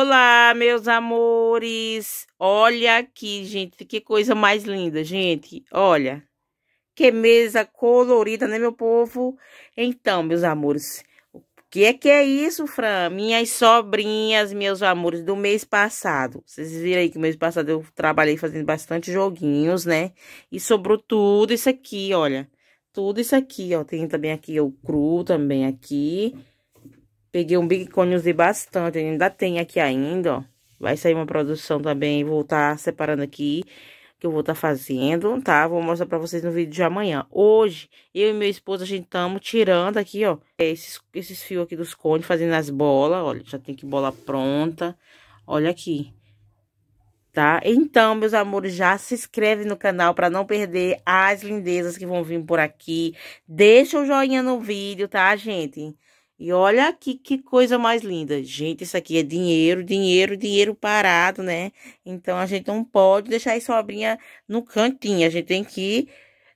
Olá, meus amores. Olha aqui, gente, que coisa mais linda, gente. Olha, que mesa colorida, né, meu povo? Então, meus amores, o que é que é isso, Fran? Minhas sobrinhas, meus amores, do mês passado. Vocês viram aí que mês passado eu trabalhei fazendo bastante joguinhos, né? E sobrou tudo isso aqui, olha. Tudo isso aqui, ó. Tem também aqui o cru, também aqui. Peguei um Big Cone, usei bastante. Ainda tem aqui ainda, ó. Vai sair uma produção também. Vou estar tá separando aqui. Que eu vou estar tá fazendo, tá? Vou mostrar pra vocês no vídeo de amanhã. Hoje, eu e meu esposo, a gente estamos tirando aqui, ó. Esses, esses fios aqui dos cones, fazendo as bolas. Olha, já tem que bola pronta. Olha aqui. Tá? Então, meus amores, já se inscreve no canal para não perder as lindezas que vão vir por aqui. Deixa o joinha no vídeo, tá, gente? E olha que, que coisa mais linda. Gente, isso aqui é dinheiro, dinheiro, dinheiro parado, né? Então a gente não pode deixar essa obrinha no cantinho. A gente tem que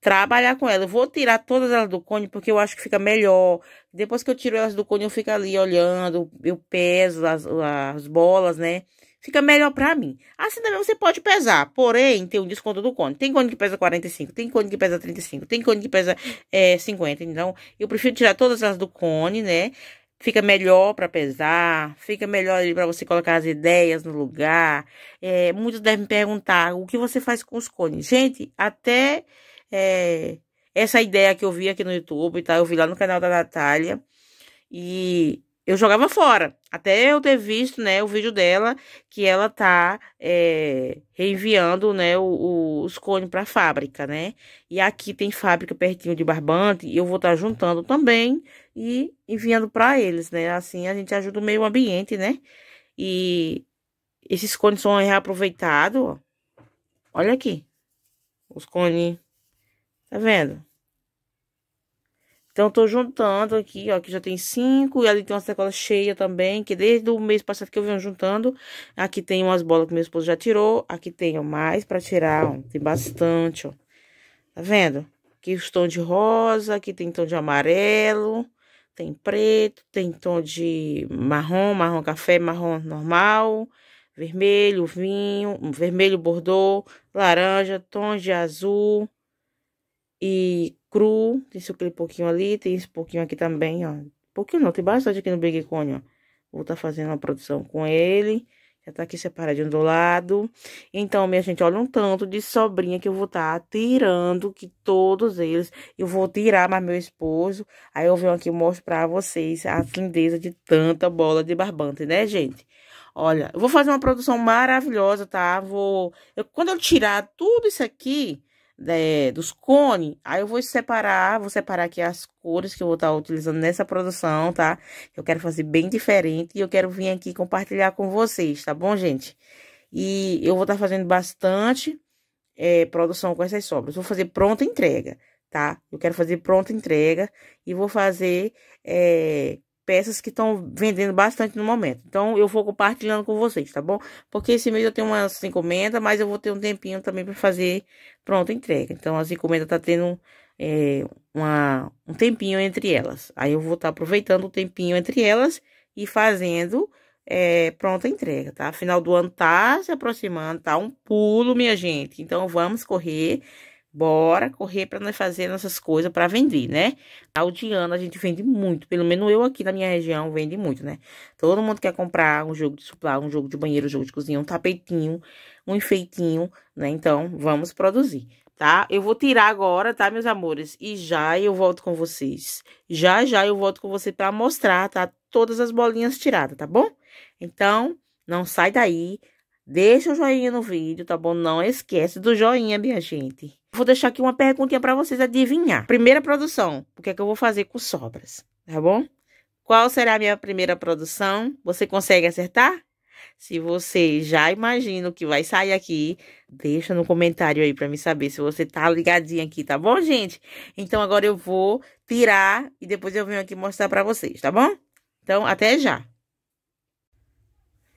trabalhar com ela. Eu vou tirar todas elas do cone porque eu acho que fica melhor. Depois que eu tiro elas do cone, eu fico ali olhando, eu peso as, as bolas, né? fica melhor para mim. Assim também você pode pesar, porém, tem um desconto do cone. Tem cone que pesa 45, tem cone que pesa 35, tem cone que pesa é, 50. Então, eu prefiro tirar todas as do cone, né? Fica melhor para pesar, fica melhor para você colocar as ideias no lugar. É, muitos devem me perguntar o que você faz com os cones. Gente, até é, essa ideia que eu vi aqui no YouTube e tá? tal, eu vi lá no canal da Natália. E eu jogava fora. Até eu ter visto, né, o vídeo dela, que ela tá é, reenviando, né, o, o, os cones pra fábrica, né? E aqui tem fábrica pertinho de Barbante, e eu vou estar tá juntando também e enviando para eles, né? Assim a gente ajuda o meio ambiente, né? E esses cones são reaproveitados, ó. Olha aqui. Os cones. Tá vendo? Então, tô juntando aqui, ó, aqui já tem cinco, e ali tem uma sacola cheia também, que desde o mês passado que eu venho juntando. Aqui tem umas bolas que meu esposo já tirou, aqui tem, ó, mais pra tirar, ó, tem bastante, ó. Tá vendo? Aqui os tons de rosa, aqui tem tom de amarelo, tem preto, tem tom de marrom, marrom café, marrom normal, vermelho, vinho, vermelho bordô, laranja, tons de azul, e cru. Tem aquele pouquinho ali, tem esse pouquinho aqui também, ó. Pouquinho não, tem bastante aqui no Big Cone, ó. Vou estar tá fazendo uma produção com ele. Já tá aqui separadinho do lado. Então, minha gente, olha um tanto de sobrinha que eu vou estar tá tirando, que todos eles eu vou tirar, mas meu esposo. Aí eu venho aqui mostro pra vocês a lindeza de tanta bola de barbante, né, gente? Olha, eu vou fazer uma produção maravilhosa, tá? Vou. Eu, quando eu tirar tudo isso aqui, dos cones, aí eu vou separar, vou separar aqui as cores que eu vou estar tá utilizando nessa produção, tá? Eu quero fazer bem diferente e eu quero vir aqui compartilhar com vocês, tá bom, gente? E eu vou estar tá fazendo bastante é, produção com essas sobras. Vou fazer pronta entrega, tá? Eu quero fazer pronta entrega e vou fazer é, peças que estão vendendo bastante no momento. Então eu vou compartilhando com vocês, tá bom? Porque esse mês eu tenho umas encomendas, mas eu vou ter um tempinho também para fazer pronta entrega. Então as encomendas tá tendo é, uma, um tempinho entre elas. Aí eu vou estar tá aproveitando o tempinho entre elas e fazendo é, pronta entrega, tá? Final do ano tá se aproximando, tá um pulo, minha gente. Então vamos correr. Bora correr para nós fazer nossas coisas para vender, né? Ao de ano a gente vende muito, pelo menos eu aqui na minha região vende muito, né? Todo mundo quer comprar um jogo de suplá, um jogo de banheiro, um jogo de cozinha, um tapetinho, um enfeitinho, né? Então, vamos produzir, tá? Eu vou tirar agora, tá, meus amores? E já eu volto com vocês. Já já eu volto com você para mostrar, tá? Todas as bolinhas tiradas, tá bom? Então, não sai daí. Deixa o joinha no vídeo, tá bom? Não esquece do joinha, minha gente. Vou deixar aqui uma perguntinha para vocês adivinhar. Primeira produção, o que é que eu vou fazer com sobras, tá bom? Qual será a minha primeira produção? Você consegue acertar? Se você já imagina o que vai sair aqui, deixa no comentário aí para me saber se você tá ligadinho aqui, tá bom, gente? Então agora eu vou tirar e depois eu venho aqui mostrar para vocês, tá bom? Então, até já.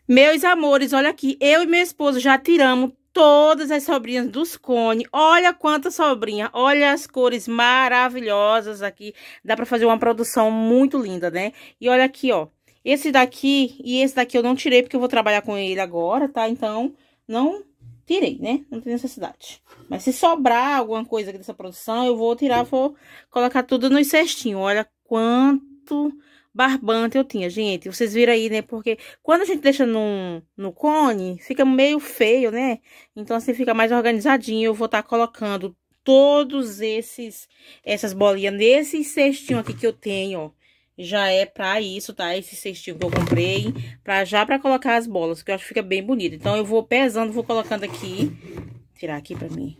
Meus amores, olha aqui, eu e meu esposo já tiramos todas as sobrinhas dos Cone. Olha quanta sobrinha, olha as cores maravilhosas aqui. Dá para fazer uma produção muito linda, né? E olha aqui, ó. Esse daqui e esse daqui eu não tirei porque eu vou trabalhar com ele agora, tá? Então, não tirei, né? Não tem necessidade. Mas se sobrar alguma coisa aqui dessa produção, eu vou tirar, vou colocar tudo no cestinho. Olha quanto Barbante eu tinha, gente. Vocês viram aí, né? Porque quando a gente deixa num, no cone, fica meio feio, né? Então, assim, fica mais organizadinho. Eu vou estar tá colocando todos esses, essas bolinhas nesse cestinho aqui que eu tenho, ó. Já é pra isso, tá? Esse cestinho que eu comprei, pra já pra colocar as bolas, que eu acho que fica bem bonito. Então, eu vou pesando, vou colocando aqui. Tirar aqui pra mim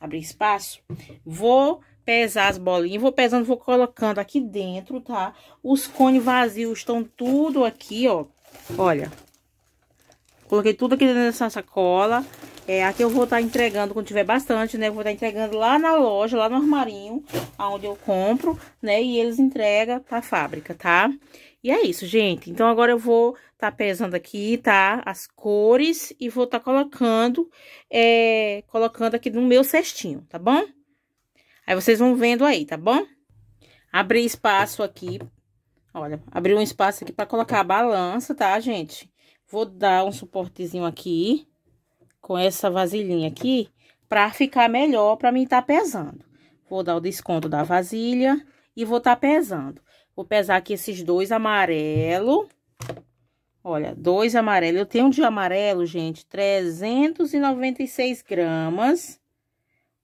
abrir espaço. Vou pesar as bolinhas. Vou pesando, vou colocando aqui dentro, tá? Os cones vazios estão tudo aqui, ó. Olha. Coloquei tudo aqui dentro dessa sacola. É, aqui eu vou estar tá entregando quando tiver bastante, né? Eu vou estar tá entregando lá na loja, lá no armarinho, onde eu compro, né? E eles entregam pra fábrica, tá? E é isso, gente. Então, agora eu vou tá pesando aqui, tá? As cores e vou tá colocando, é, colocando aqui no meu cestinho, tá bom? Aí vocês vão vendo aí, tá bom? Abri espaço aqui, olha, abri um espaço aqui pra colocar a balança, tá, gente? Vou dar um suportezinho aqui, com essa vasilhinha aqui, pra ficar melhor, pra mim tá pesando. Vou dar o desconto da vasilha e vou tá pesando. Vou pesar aqui esses dois amarelo. Olha, dois amarelo. Eu tenho um de amarelo, gente, 396 gramas.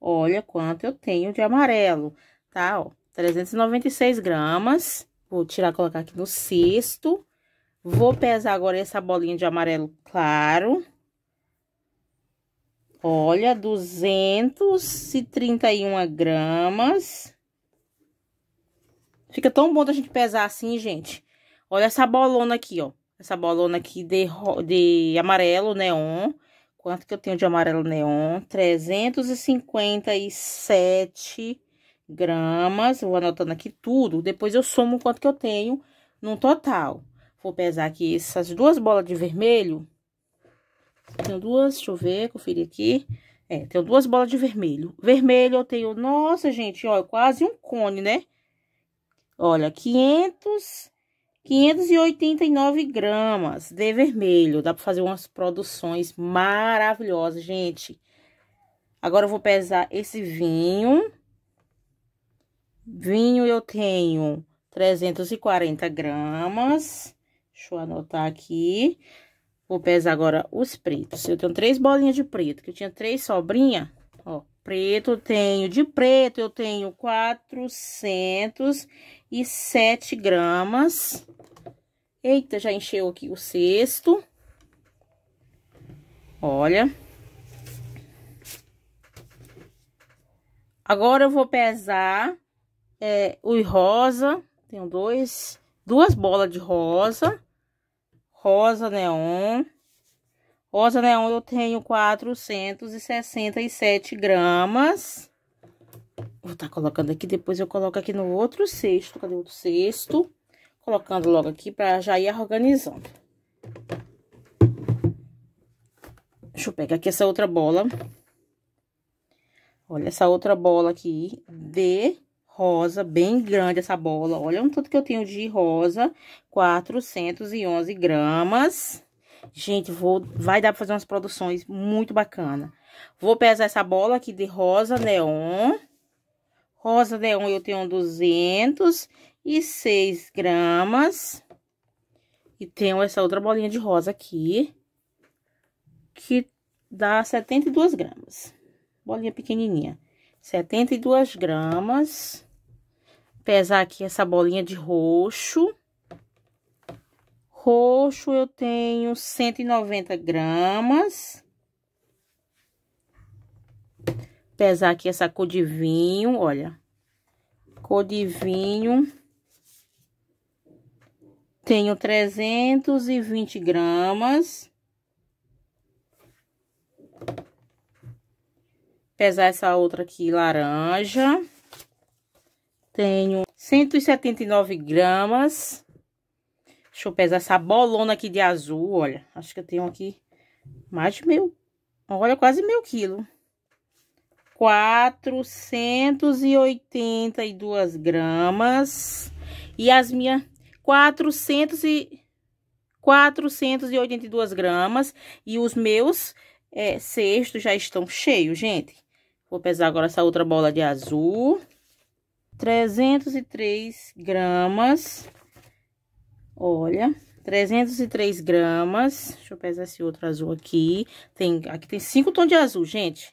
Olha quanto eu tenho de amarelo, tá? Ó, 396 gramas. Vou tirar, colocar aqui no cesto. Vou pesar agora essa bolinha de amarelo claro. Olha, 231 gramas. Fica tão bom da gente pesar assim, gente. Olha essa bolona aqui, ó. Essa bolona aqui de, de amarelo neon. Quanto que eu tenho de amarelo neon? 357 gramas. Vou anotando aqui tudo. Depois eu somo quanto que eu tenho no total. Vou pesar aqui essas duas bolas de vermelho. Tenho duas, deixa eu ver, conferir aqui. É, tenho duas bolas de vermelho. Vermelho eu tenho, nossa, gente, Olha, quase um cone, né? Olha, 500 589 gramas de vermelho. Dá para fazer umas produções maravilhosas, gente. Agora eu vou pesar esse vinho. Vinho eu tenho 340 gramas. Deixa eu anotar aqui. Vou pesar agora os pretos. Eu tenho três bolinhas de preto, que eu tinha três sobrinha. Ó, preto eu tenho. De preto eu tenho 400 e 7 gramas. Eita, já encheu aqui o cesto. Olha. Agora eu vou pesar é, o rosa. Tenho dois, duas bolas de rosa. Rosa neon. Rosa neon eu tenho 467 gramas. Vou estar tá colocando aqui, depois eu coloco aqui no outro cesto. Cadê o outro cesto? Colocando logo aqui pra já ir organizando. Deixa eu pegar aqui essa outra bola. Olha essa outra bola aqui de rosa, bem grande essa bola. Olha um tanto que eu tenho de rosa, 411 gramas. Gente, vou, vai dar pra fazer umas produções muito bacana. Vou pesar essa bola aqui de rosa neon. Rosa um eu tenho 206 gramas. E tenho essa outra bolinha de rosa aqui, que dá 72 gramas. Bolinha pequenininha. 72 gramas. Pesar aqui essa bolinha de roxo. Roxo eu tenho 190 gramas pesar aqui essa cor de vinho, olha. Cor de vinho. Tenho 320 gramas. Pesar essa outra aqui, laranja. Tenho 179 gramas. Deixa eu pesar essa bolona aqui de azul, olha. Acho que eu tenho aqui mais de mil. Olha, quase mil quilo. 482 gramas. E as minhas 400 e 482 gramas. E os meus é, cestos já estão cheios, gente. Vou pesar agora essa outra bola de azul. 303 gramas. Olha, 303 gramas. Deixa eu pesar esse outro azul aqui. Tem, aqui tem 5 tons de azul, gente.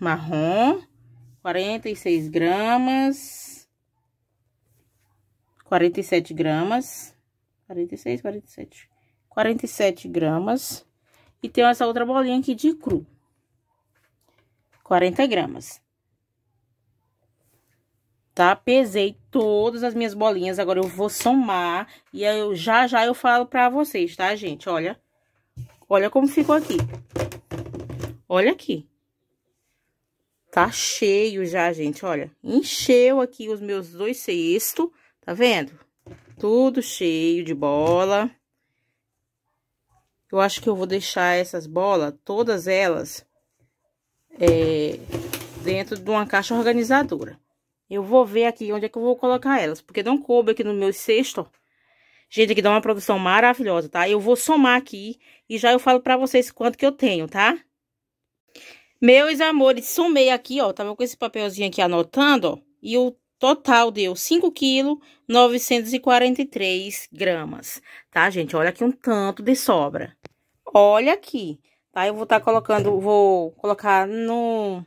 marrom, 46 gramas, 47 gramas, 46, 47, 47 gramas. E tem essa outra bolinha aqui de cru, 40 gramas. Tá? Pesei todas as minhas bolinhas, agora eu vou somar e eu já já eu falo pra vocês, tá, gente? Olha, olha como ficou aqui. Olha aqui. Tá cheio já, gente, olha. Encheu aqui os meus dois cestos, tá vendo? Tudo cheio de bola. Eu acho que eu vou deixar essas bolas, todas elas, é, dentro de uma caixa organizadora. Eu vou ver aqui onde é que eu vou colocar elas, porque não coube aqui no meu cesto, ó. Gente, aqui dá uma produção maravilhosa, tá? Eu vou somar aqui e já eu falo pra vocês quanto que eu tenho, tá? Meus amores, sumei aqui, ó, tava com esse papelzinho aqui anotando, ó, e o total deu 5 kg 943 gramas, tá, gente? Olha aqui um tanto de sobra. Olha aqui, tá? Eu vou estar tá colocando, vou colocar no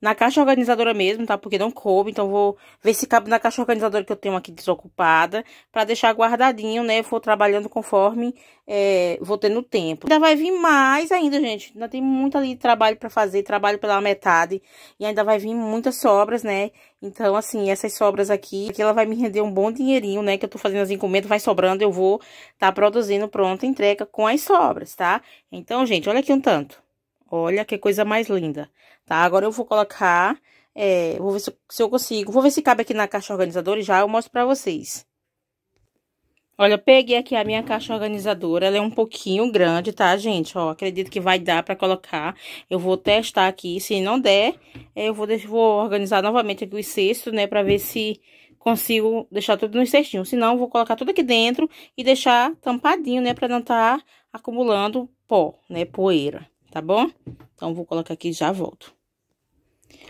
na caixa organizadora mesmo, tá? Porque não coube, então vou ver se cabe na caixa organizadora que eu tenho aqui desocupada, para deixar guardadinho, né? Eu vou trabalhando conforme é, vou tendo tempo. Ainda vai vir mais ainda, gente. Ainda tem muito ali de trabalho para fazer, trabalho pela metade, e ainda vai vir muitas sobras, né? Então, assim, essas sobras aqui, aqui ela vai me render um bom dinheirinho, né? Que eu tô fazendo as encomendas, vai sobrando, eu vou tá produzindo pronta entrega com as sobras, tá? Então, gente, olha aqui um tanto. Olha que coisa mais linda, tá? Agora eu vou colocar, é, vou ver se, se, eu consigo, vou ver se cabe aqui na caixa organizadora e já eu mostro pra vocês. Olha, peguei aqui a minha caixa organizadora, ela é um pouquinho grande, tá, gente? Ó, acredito que vai dar pra colocar. Eu vou testar aqui, se não der, é, eu vou, vou organizar novamente aqui os cestos, né, pra ver se consigo deixar tudo nos cestinhos. Se não, vou colocar tudo aqui dentro e deixar tampadinho, né, pra não estar tá acumulando pó, né, poeira tá bom? Então, vou colocar aqui e já volto.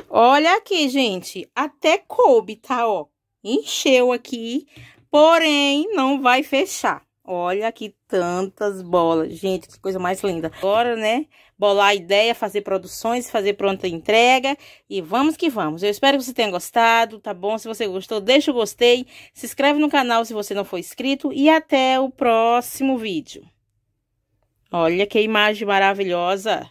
Olha aqui, gente, até coube, tá, ó? Encheu aqui, porém, não vai fechar. Olha aqui tantas bolas, gente, que coisa mais linda. Agora, né, bolar a ideia, fazer produções, fazer pronta entrega e vamos que vamos. Eu espero que você tenha gostado, tá bom? Se você gostou, deixa o gostei, se inscreve no canal se você não for inscrito e até o próximo vídeo. Olha que imagem maravilhosa!